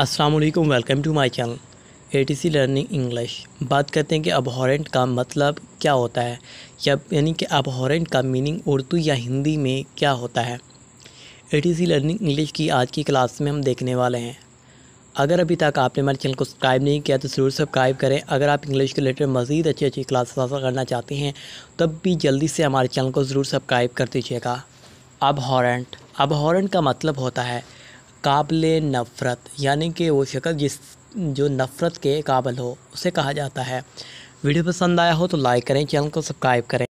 अस्सलाम वालेकुम welcome to my channel ATC learning English बात करते हैं कि अबहॉरेंट का मतलब क्या होता है या यानी कि अबहॉरेंट का मीनिंग उर्दू या हिंदी में क्या होता है एटीसी लर्निंग इंग्लिश की आज की क्लास में हम देखने वाले हैं अगर अभी तक आपने हमारे चैनल को सब्सक्राइब नहीं किया तो ज़रूर सब्सक्राइब करें अगर आप इंग्लिश के रिलेटेड मज़ीद अच्छी अच्छी क्लासेस हासिल करना चाहते हैं तब भी जल्दी से हमारे चैनल को ज़रूर सब्सक्राइब कर दीजिएगा अब हॉरेंट का मतलब होता है काबिल नफ़रत यानी कि वो शक्ल जिस जो नफ़रत के काबिल हो उसे कहा जाता है वीडियो पसंद आया हो तो लाइक करें चैनल को सब्सक्राइब करें